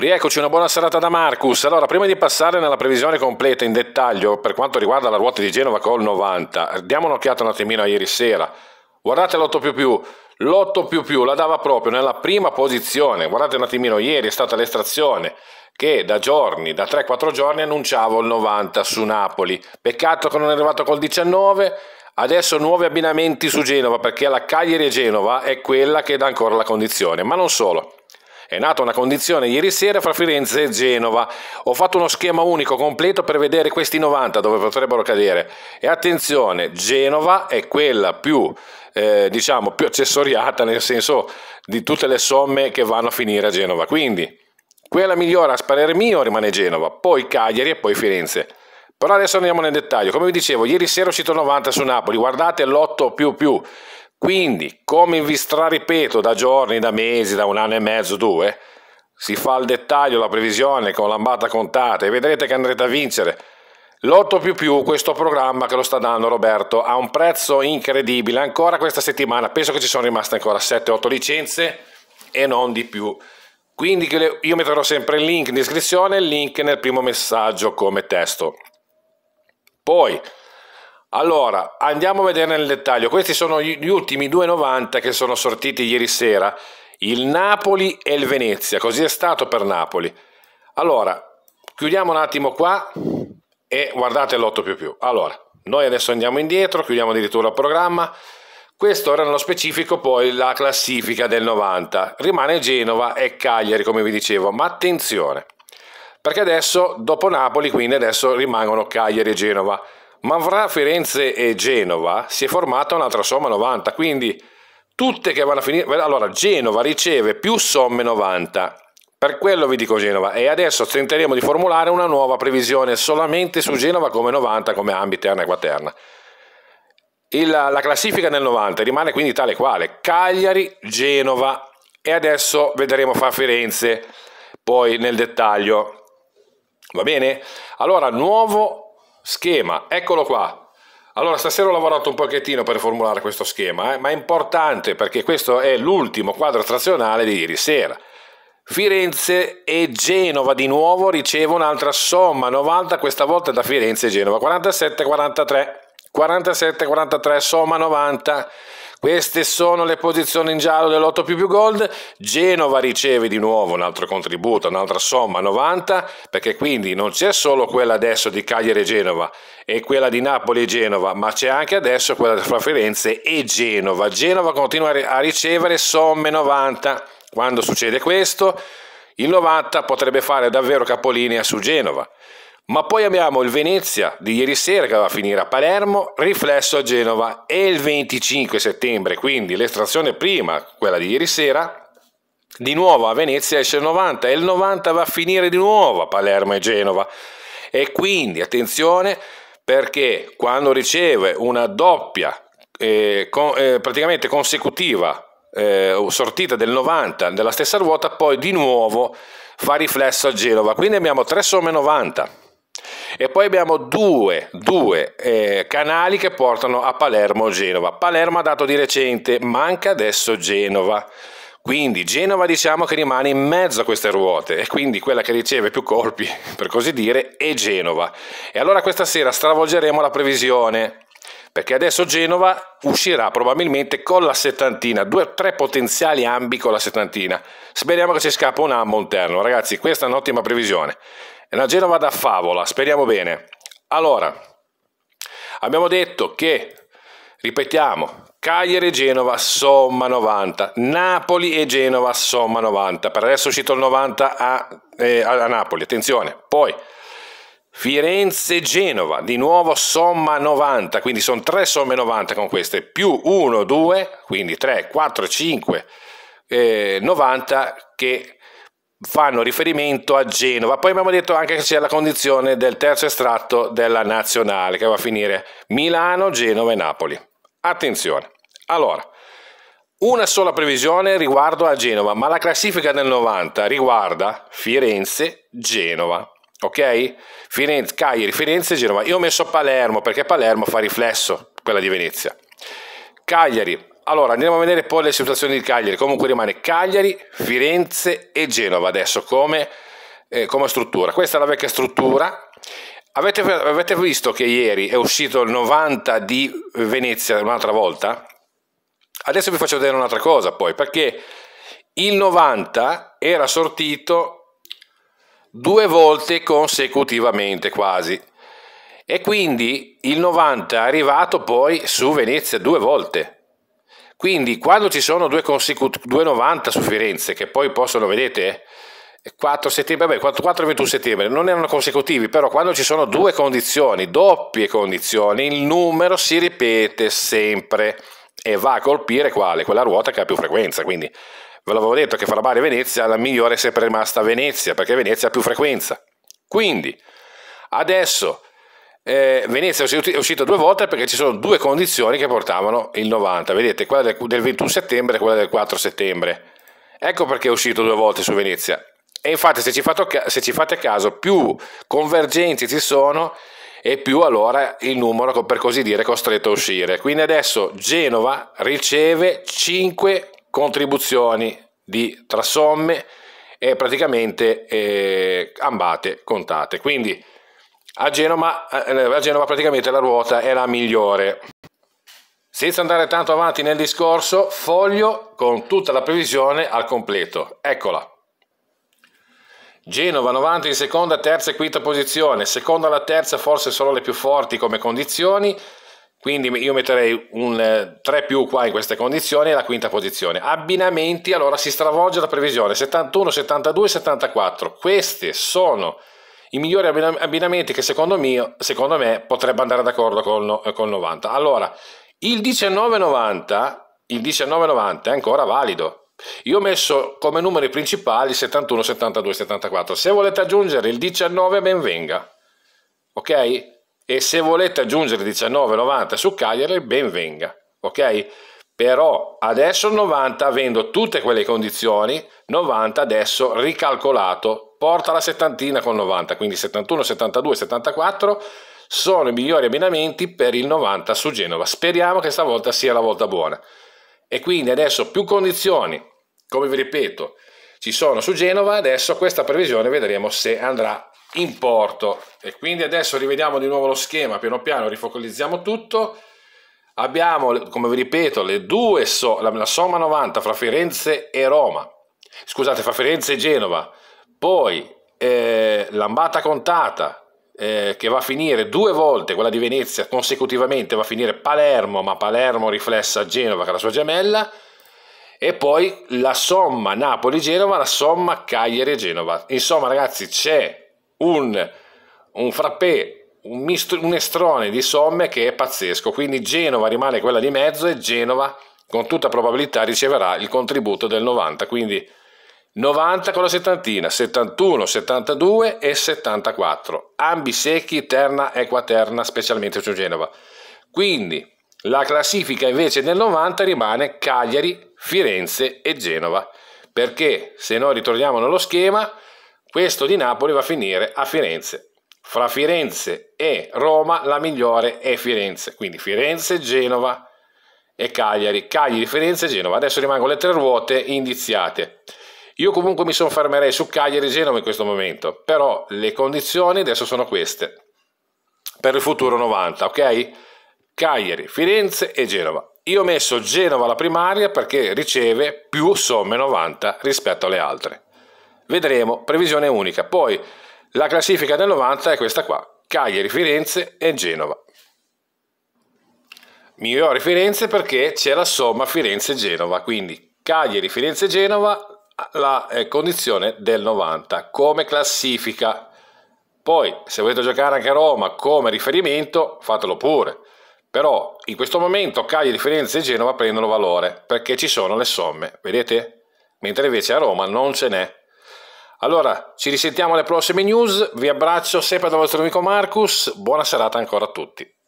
Rieccoci, una buona serata da Marcus. Allora, prima di passare nella previsione completa in dettaglio per quanto riguarda la ruota di Genova col 90, diamo un'occhiata un attimino a ieri sera. Guardate l'8 più più, l'8 più più la dava proprio nella prima posizione. Guardate un attimino, ieri è stata l'estrazione che da giorni, da 3-4 giorni annunciavo il 90 su Napoli. Peccato che non è arrivato col 19, Adesso nuovi abbinamenti su Genova perché la Cagliari e Genova è quella che dà ancora la condizione, ma non solo. È nata una condizione ieri sera fra Firenze e Genova. Ho fatto uno schema unico completo per vedere questi 90 dove potrebbero cadere. E attenzione, Genova è quella più, eh, diciamo, più accessoriata nel senso di tutte le somme che vanno a finire a Genova. Quindi quella migliore a sparere mio rimane Genova, poi Cagliari e poi Firenze. Però adesso andiamo nel dettaglio. Come vi dicevo, ieri sera ho uscito 90 su Napoli, guardate l'8 più più quindi, come vi straripeto da giorni, da mesi, da un anno e mezzo, due, si fa il dettaglio la previsione con l'ambata contata e vedrete che andrete a vincere. L'8 più più, questo programma che lo sta dando Roberto, ha un prezzo incredibile. Ancora questa settimana, penso che ci sono rimaste ancora 7-8 licenze e non di più. Quindi io metterò sempre il link in descrizione e il link nel primo messaggio come testo. Poi allora, andiamo a vedere nel dettaglio. Questi sono gli ultimi 2,90 che sono sortiti ieri sera. Il Napoli e il Venezia. Così è stato per Napoli. Allora, chiudiamo un attimo qua e guardate l'8 Allora, noi adesso andiamo indietro, chiudiamo addirittura il programma. Questo era nello specifico poi la classifica del 90. Rimane Genova e Cagliari, come vi dicevo, ma attenzione, perché adesso, dopo Napoli, quindi adesso rimangono Cagliari e Genova. Mavrà, Firenze e Genova si è formata un'altra somma 90, quindi tutte che vanno a finire... Allora, Genova riceve più somme 90, per quello vi dico Genova e adesso tenteremo di formulare una nuova previsione solamente su Genova come 90, come ambiterna e quaterna. Il, la classifica del 90 rimane quindi tale quale, Cagliari, Genova e adesso vedremo fra Firenze, poi nel dettaglio. Va bene? Allora, nuovo schema, eccolo qua. Allora, stasera ho lavorato un pochettino per formulare questo schema, eh, ma è importante perché questo è l'ultimo quadro trazionale di ieri sera. Firenze e Genova di nuovo ricevo un'altra somma, 90 questa volta da Firenze e Genova, 47-43, 47-43 somma 90. Queste sono le posizioni in giallo dell'8 più più gold. Genova riceve di nuovo un altro contributo, un'altra somma 90, perché quindi non c'è solo quella adesso di Cagliari e Genova e quella di Napoli e Genova, ma c'è anche adesso quella tra Firenze e Genova. Genova continua a ricevere somme 90. Quando succede questo, il 90 potrebbe fare davvero capolinea su Genova. Ma poi abbiamo il Venezia di ieri sera che va a finire a Palermo, riflesso a Genova e il 25 settembre, quindi l'estrazione prima, quella di ieri sera, di nuovo a Venezia esce il 90 e il 90 va a finire di nuovo a Palermo e Genova. E quindi attenzione perché quando riceve una doppia eh, con, eh, praticamente consecutiva eh, sortita del 90 della stessa ruota, poi di nuovo fa riflesso a Genova. Quindi abbiamo 3 somme 90. E poi abbiamo due, due eh, canali che portano a Palermo o Genova. Palermo ha dato di recente, manca adesso Genova. Quindi Genova diciamo che rimane in mezzo a queste ruote e quindi quella che riceve più colpi, per così dire, è Genova. E allora questa sera stravolgeremo la previsione perché adesso Genova uscirà probabilmente con la settantina, due o tre potenziali ambi con la settantina. Speriamo che ci scappa un ammo interno, ragazzi, questa è un'ottima previsione. È una Genova da favola, speriamo bene. Allora, abbiamo detto che, ripetiamo, Cagliari e Genova somma 90, Napoli e Genova somma 90, per adesso è uscito il 90 a, eh, a Napoli, attenzione. Poi Firenze e Genova, di nuovo somma 90, quindi sono tre somme 90 con queste, più 1, 2, quindi 3, 4, 5, eh, 90 che fanno riferimento a Genova. Poi abbiamo detto anche che c'è la condizione del terzo estratto della nazionale che va a finire Milano, Genova e Napoli. Attenzione. Allora, una sola previsione riguardo a Genova, ma la classifica del 90 riguarda Firenze, Genova. Ok? Firenze, Cagliari, Firenze, Genova. Io ho messo Palermo perché Palermo fa riflesso quella di Venezia. Cagliari, allora andiamo a vedere poi le situazioni di Cagliari, comunque rimane Cagliari, Firenze e Genova adesso come, eh, come struttura. Questa è la vecchia struttura, Avete, avete, visto che ieri è uscito il 90 di Venezia un'altra volta? Adesso vi faccio vedere un'altra cosa poi, perché il 90 era sortito due volte consecutivamente quasi. E quindi il 90 è arrivato poi su Venezia due volte. Quindi quando ci sono due consecutive 2,90 su Firenze, che poi possono, vedete, 4 eh, settembre, beh, 4, 4 21 settembre non erano consecutivi, però quando ci sono due condizioni, doppie condizioni, il numero si ripete sempre e va a colpire quale? Quella ruota che ha più frequenza, quindi ve l'avevo detto che fra Bari e Venezia la migliore è sempre rimasta Venezia, perché Venezia ha più frequenza. Quindi adesso eh, Venezia è uscita due volte perché ci sono due condizioni che portavano il 90, vedete quella del, del 21 settembre e quella del 4 settembre. Ecco perché è uscito due volte su Venezia. E infatti se ci, fatto, se ci fate caso più convergenze ci sono e più allora il numero per così dire è costretto a uscire. Quindi adesso Genova riceve 5 contribuzioni di trasomme e praticamente eh, ambate contate. Quindi a Genova, eh, a Genova praticamente la ruota è la migliore. Senza andare tanto avanti nel discorso, foglio con tutta la previsione al completo. Eccola. Genova 90 in seconda, terza e quinta posizione, seconda alla terza forse sono le più forti come condizioni, quindi io metterei un 3 eh, più qua in queste condizioni e la quinta posizione. Abbinamenti, allora si stravolge la previsione, 71, 72, 74, queste sono i migliori abbinamenti che secondo, mio, secondo me potrebbe andare d'accordo con il 90. Allora, il 1990, il 1990 è ancora valido. Io ho messo come numeri principali 71, 72, 74. Se volete aggiungere il 19, ben venga. Ok? E se volete aggiungere 19, 90 su Cagliari, ben venga. Ok? Però adesso 90, avendo tutte quelle condizioni, 90 adesso ricalcolato porta la settantina con 90, quindi 71, 72, 74 sono i migliori abbinamenti per il 90 su Genova. Speriamo che stavolta sia la volta buona. E quindi adesso più condizioni, come vi ripeto, ci sono su Genova, adesso questa previsione vedremo se andrà in porto. E quindi adesso rivediamo di nuovo lo schema, piano piano rifocalizziamo tutto. Abbiamo, come vi ripeto, le due so la, la somma 90 fra Firenze e Roma, scusate, fra Firenze e Genova, poi eh, Lambata Contata eh, che va a finire due volte, quella di Venezia consecutivamente va a finire Palermo, ma Palermo riflessa Genova che è la sua gemella, e poi la somma Napoli-Genova, la somma Cagliari-Genova. Insomma ragazzi c'è un, un frappè un, misto, un, estrone di somme che è pazzesco. Quindi Genova rimane quella di mezzo e Genova con tutta probabilità riceverà il contributo del 90. Quindi 90 con la settantina, 71, 72 e 74, ambi secchi, terna, e quaterna, specialmente su Genova. Quindi la classifica invece del 90 rimane Cagliari, Firenze e Genova, perché se noi ritorniamo nello schema, questo di Napoli va a finire a Firenze. Fra Firenze e Roma la migliore è Firenze, quindi Firenze, Genova e Cagliari. Cagliari, Firenze e Genova. Adesso rimangono le tre ruote indiziate. Io comunque mi soffermerei su Cagliari-Genova in questo momento, però le condizioni adesso sono queste. Per il futuro 90, ok? Cagliari, Firenze e Genova. Io ho messo Genova alla primaria perché riceve più somme 90 rispetto alle altre. Vedremo, previsione unica. Poi la classifica del 90 è questa qua. Cagliari, Firenze e Genova. Migliore Firenze perché c'è la somma Firenze-Genova, quindi Cagliari, Firenze-Genova la eh, condizione del 90 come classifica. Poi se volete giocare anche a Roma come riferimento fatelo pure, però in questo momento Cagliari, Firenze e Genova prendono valore perché ci sono le somme, vedete? Mentre invece a Roma non ce n'è. Allora, ci risentiamo alle prossime news, vi abbraccio sempre dal vostro amico Marcus, buona serata ancora a tutti.